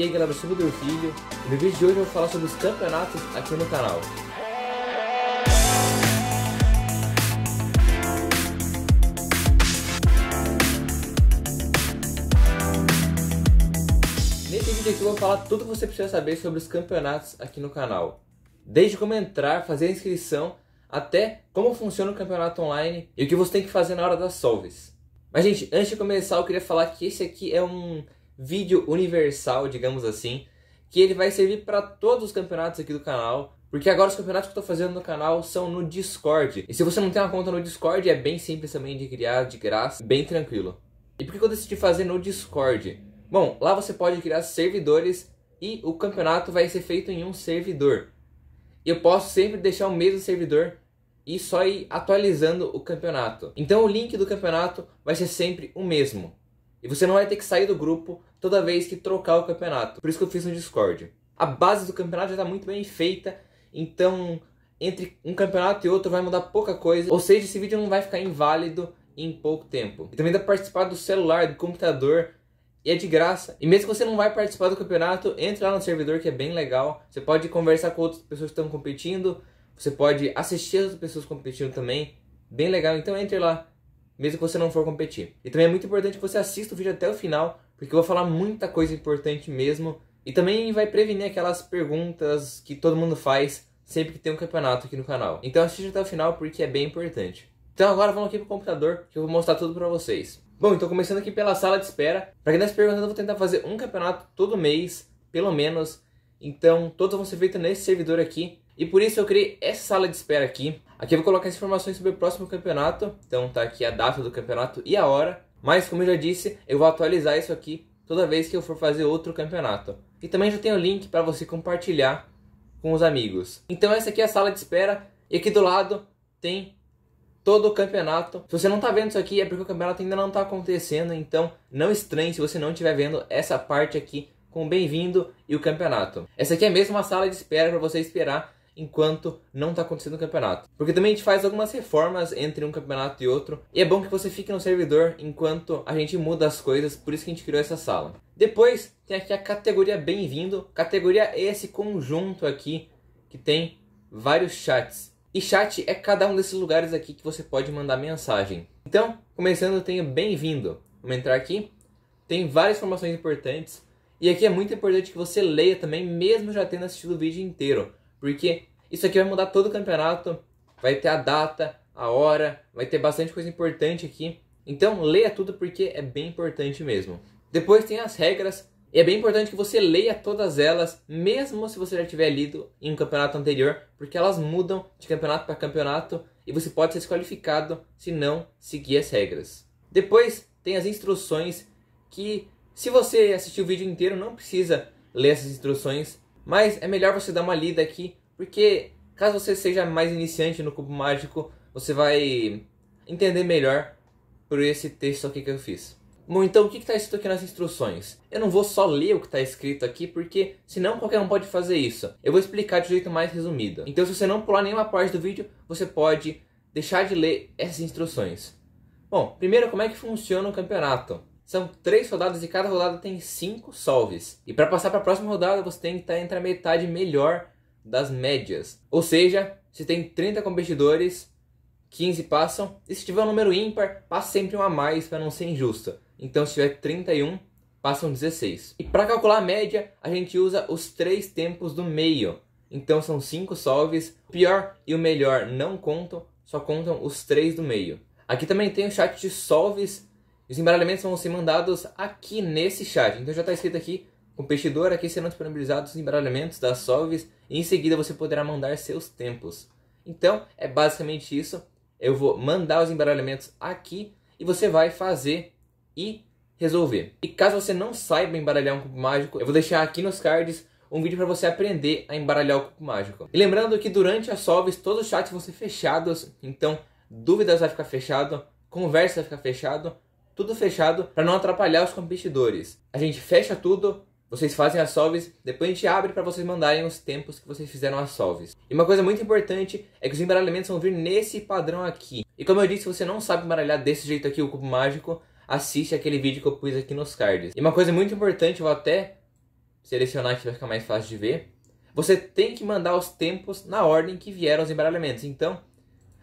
E aí galera, eu sou o Rodolfinho e no vídeo de hoje eu vou falar sobre os campeonatos aqui no canal. Nesse vídeo aqui eu vou falar tudo que você precisa saber sobre os campeonatos aqui no canal. Desde como entrar, fazer a inscrição, até como funciona o campeonato online e o que você tem que fazer na hora das solves. Mas gente, antes de começar eu queria falar que esse aqui é um vídeo universal, digamos assim, que ele vai servir para todos os campeonatos aqui do canal. Porque agora os campeonatos que eu tô fazendo no canal são no Discord. E se você não tem uma conta no Discord, é bem simples também de criar de graça, bem tranquilo. E por que eu decidi fazer no Discord? Bom, lá você pode criar servidores e o campeonato vai ser feito em um servidor. Eu posso sempre deixar o mesmo servidor e só ir atualizando o campeonato. Então o link do campeonato vai ser sempre o mesmo. E você não vai ter que sair do grupo toda vez que trocar o campeonato. Por isso que eu fiz no Discord. A base do campeonato já está muito bem feita, então entre um campeonato e outro vai mudar pouca coisa. Ou seja, esse vídeo não vai ficar inválido em pouco tempo. E também dá para participar do celular, do computador, e é de graça. E mesmo que você não vai participar do campeonato, entre lá no servidor que é bem legal. Você pode conversar com outras pessoas que estão competindo, você pode assistir outras pessoas competindo também. Bem legal, então entre lá mesmo que você não for competir. E também é muito importante que você assista o vídeo até o final, porque eu vou falar muita coisa importante mesmo. E também vai prevenir aquelas perguntas que todo mundo faz sempre que tem um campeonato aqui no canal. Então assista até o final porque é bem importante. Então agora vamos aqui pro computador que eu vou mostrar tudo pra vocês. Bom, então começando aqui pela sala de espera. Pra quem tá se perguntando, eu vou tentar fazer um campeonato todo mês, pelo menos. Então todos vão ser feitos nesse servidor aqui. E por isso eu criei essa sala de espera aqui. Aqui eu vou colocar as informações sobre o próximo campeonato, então tá aqui a data do campeonato e a hora. Mas como eu já disse, eu vou atualizar isso aqui toda vez que eu for fazer outro campeonato. E também já tem o link para você compartilhar com os amigos. Então essa aqui é a sala de espera e aqui do lado tem todo o campeonato. Se você não está vendo isso aqui é porque o campeonato ainda não está acontecendo, então não estranhe se você não estiver vendo essa parte aqui com bem-vindo e o campeonato. Essa aqui é mesmo a sala de espera para você esperar enquanto não está acontecendo o campeonato. Porque também a gente faz algumas reformas entre um campeonato e outro, e é bom que você fique no servidor enquanto a gente muda as coisas, por isso que a gente criou essa sala. Depois tem aqui a categoria Bem-vindo, categoria é esse conjunto aqui que tem vários chats. E chat é cada um desses lugares aqui que você pode mandar mensagem. Então, começando, tenho Bem-vindo. Vamos entrar aqui. Tem várias informações importantes. E aqui é muito importante que você leia também, mesmo já tendo assistido o vídeo inteiro porque isso aqui vai mudar todo o campeonato, vai ter a data, a hora, vai ter bastante coisa importante aqui. Então leia tudo porque é bem importante mesmo. Depois tem as regras, e é bem importante que você leia todas elas, mesmo se você já tiver lido em um campeonato anterior, porque elas mudam de campeonato para campeonato e você pode ser desqualificado se não seguir as regras. Depois tem as instruções que se você assistir o vídeo inteiro não precisa ler essas instruções, mas é melhor você dar uma lida aqui, porque caso você seja mais iniciante no cubo mágico, você vai entender melhor por esse texto aqui que eu fiz. Bom, então o que está escrito aqui nas instruções? Eu não vou só ler o que está escrito aqui, porque senão qualquer um pode fazer isso. Eu vou explicar de um jeito mais resumido. Então se você não pular nenhuma parte do vídeo, você pode deixar de ler essas instruções. Bom, primeiro como é que funciona o campeonato? São três rodadas e cada rodada tem cinco solves. E para passar para a próxima rodada, você tem que estar tá entre a metade melhor das médias. Ou seja, se tem 30 competidores, 15 passam. E se tiver um número ímpar, passa sempre um a mais para não ser injusto. Então, se tiver 31, passam 16. E para calcular a média, a gente usa os três tempos do meio. Então, são cinco solves. O pior e o melhor não contam, só contam os três do meio. Aqui também tem o chat de solves os embaralhamentos vão ser mandados aqui nesse chat. Então já está escrito aqui, competidor, aqui serão disponibilizados os embaralhamentos das solves e em seguida você poderá mandar seus tempos. Então é basicamente isso. Eu vou mandar os embaralhamentos aqui e você vai fazer e resolver. E caso você não saiba embaralhar um cubo mágico, eu vou deixar aqui nos cards um vídeo para você aprender a embaralhar o cubo mágico. E lembrando que durante as solves todos os chats vão ser fechados, então dúvidas vai ficar fechado, conversa vai ficar fechado, tudo fechado para não atrapalhar os competidores. A gente fecha tudo, vocês fazem as solves, depois a gente abre para vocês mandarem os tempos que vocês fizeram as solves. E uma coisa muito importante é que os embaralhamentos vão vir nesse padrão aqui. E como eu disse, se você não sabe embaralhar desse jeito aqui o cubo mágico, assiste aquele vídeo que eu pus aqui nos cards. E uma coisa muito importante, eu vou até selecionar que vai ficar mais fácil de ver. Você tem que mandar os tempos na ordem que vieram os embaralhamentos. Então,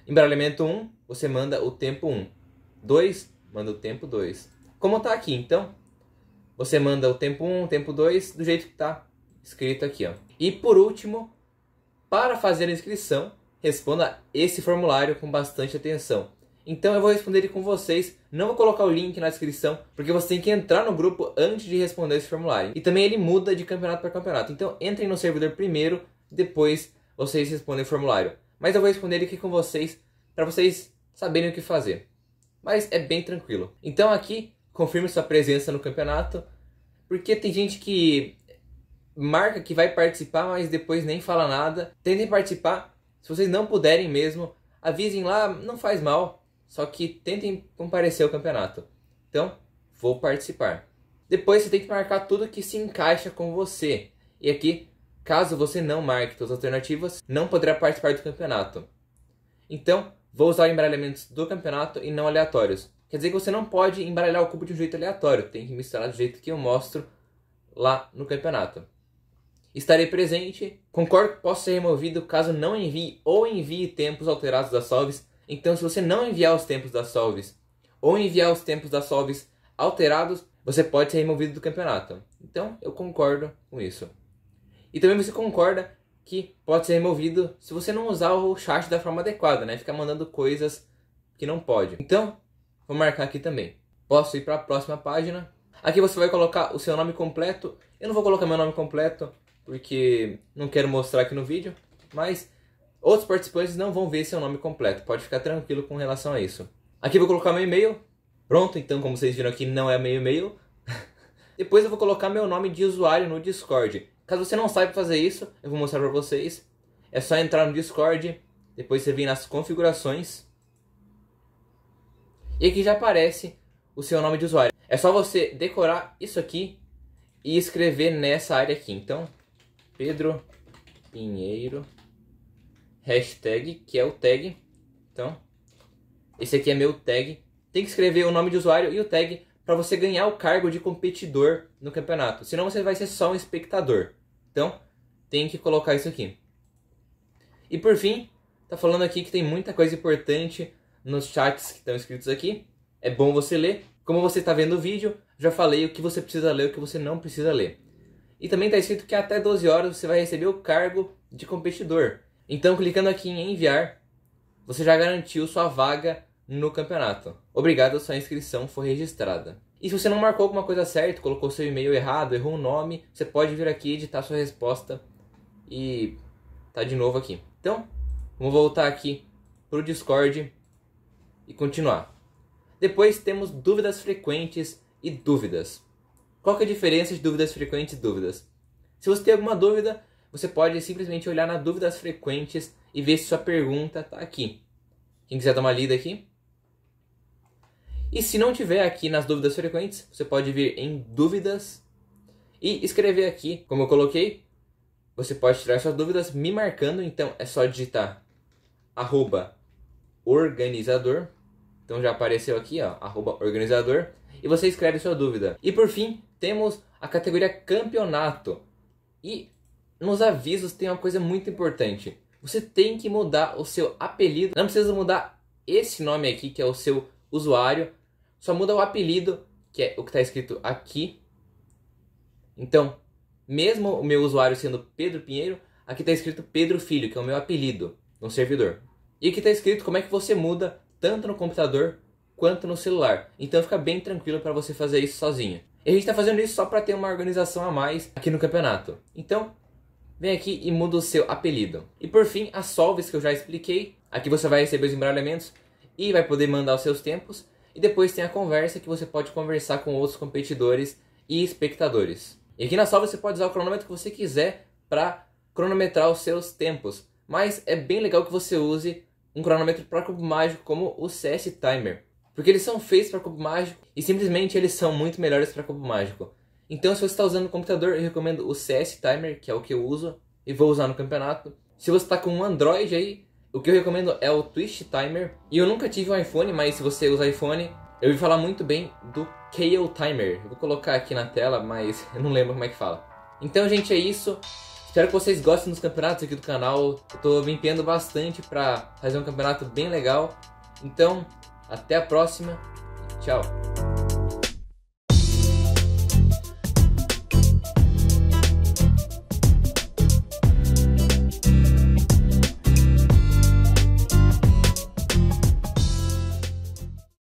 embaralhamento 1, você manda o tempo 1. 2, Manda o tempo 2. Como tá aqui, então, você manda o tempo 1, um, o tempo 2, do jeito que tá escrito aqui, ó. E por último, para fazer a inscrição, responda esse formulário com bastante atenção. Então eu vou responder ele com vocês, não vou colocar o link na descrição, porque você tem que entrar no grupo antes de responder esse formulário. E também ele muda de campeonato para campeonato. Então entrem no servidor primeiro, depois vocês respondem o formulário. Mas eu vou responder ele aqui com vocês para vocês saberem o que fazer mas é bem tranquilo. Então aqui, confirme sua presença no campeonato, porque tem gente que marca que vai participar, mas depois nem fala nada. Tentem participar, se vocês não puderem mesmo, avisem lá, não faz mal, só que tentem comparecer ao campeonato. Então, vou participar. Depois você tem que marcar tudo que se encaixa com você. E aqui, caso você não marque suas alternativas, não poderá participar do campeonato. Então, Vou usar embaralhamentos do campeonato e não aleatórios. Quer dizer que você não pode embaralhar o cubo de um jeito aleatório, tem que misturar do jeito que eu mostro lá no campeonato. Estarei presente, concordo que posso ser removido caso não envie ou envie tempos alterados das solves. Então, se você não enviar os tempos das solves ou enviar os tempos das solves alterados, você pode ser removido do campeonato. Então, eu concordo com isso. E também você concorda que pode ser removido se você não usar o chat da forma adequada, né? Ficar mandando coisas que não pode. Então, vou marcar aqui também. Posso ir para a próxima página. Aqui você vai colocar o seu nome completo. Eu não vou colocar meu nome completo porque não quero mostrar aqui no vídeo, mas outros participantes não vão ver seu nome completo. Pode ficar tranquilo com relação a isso. Aqui vou colocar meu e-mail. Pronto, então como vocês viram aqui não é meu e-mail. Depois eu vou colocar meu nome de usuário no Discord. Caso você não saiba fazer isso, eu vou mostrar para vocês. É só entrar no Discord, depois você vem nas configurações. E aqui já aparece o seu nome de usuário. É só você decorar isso aqui e escrever nessa área aqui. Então, Pedro Pinheiro hashtag, que é o tag. Então, esse aqui é meu tag. Tem que escrever o nome de usuário e o tag para você ganhar o cargo de competidor no campeonato. Senão você vai ser só um espectador. Então, tem que colocar isso aqui. E por fim, tá falando aqui que tem muita coisa importante nos chats que estão escritos aqui. É bom você ler. Como você está vendo o vídeo, já falei o que você precisa ler e o que você não precisa ler. E também está escrito que até 12 horas você vai receber o cargo de competidor. Então, clicando aqui em enviar, você já garantiu sua vaga no campeonato. Obrigado, sua inscrição foi registrada. E se você não marcou alguma coisa certa, colocou seu e-mail errado, errou um nome, você pode vir aqui editar sua resposta e tá de novo aqui. Então, vamos voltar aqui pro Discord e continuar. Depois temos dúvidas frequentes e dúvidas. Qual que é a diferença de dúvidas frequentes e dúvidas? Se você tem alguma dúvida, você pode simplesmente olhar na dúvidas frequentes e ver se sua pergunta tá aqui. Quem quiser dar uma lida aqui, e se não tiver aqui nas dúvidas frequentes, você pode vir em dúvidas e escrever aqui, como eu coloquei. Você pode tirar suas dúvidas me marcando, então é só digitar arroba organizador. Então já apareceu aqui, ó, arroba organizador. E você escreve sua dúvida. E por fim, temos a categoria campeonato. E nos avisos tem uma coisa muito importante. Você tem que mudar o seu apelido. Não precisa mudar esse nome aqui, que é o seu usuário, só muda o apelido, que é o que está escrito aqui. Então, mesmo o meu usuário sendo Pedro Pinheiro, aqui está escrito Pedro Filho, que é o meu apelido no servidor. E aqui está escrito como é que você muda tanto no computador quanto no celular. Então fica bem tranquilo para você fazer isso sozinho. E a gente está fazendo isso só para ter uma organização a mais aqui no campeonato. Então, vem aqui e muda o seu apelido. E por fim, as solves que eu já expliquei. Aqui você vai receber os embaralhamentos e vai poder mandar os seus tempos. E depois tem a conversa que você pode conversar com outros competidores e espectadores. E aqui na sala você pode usar o cronômetro que você quiser para cronometrar os seus tempos. Mas é bem legal que você use um cronômetro para cubo mágico como o CS Timer. Porque eles são feitos para cubo mágico e simplesmente eles são muito melhores para cubo mágico. Então se você está usando o computador, eu recomendo o CS Timer, que é o que eu uso e vou usar no campeonato. Se você está com um Android aí, o que eu recomendo é o Twist Timer. E eu nunca tive um iPhone, mas se você usa iPhone, eu ouvi falar muito bem do Kale Timer. Eu vou colocar aqui na tela, mas eu não lembro como é que fala. Então, gente, é isso. Espero que vocês gostem dos campeonatos aqui do canal. Eu tô me empenhando bastante pra fazer um campeonato bem legal. Então, até a próxima. Tchau.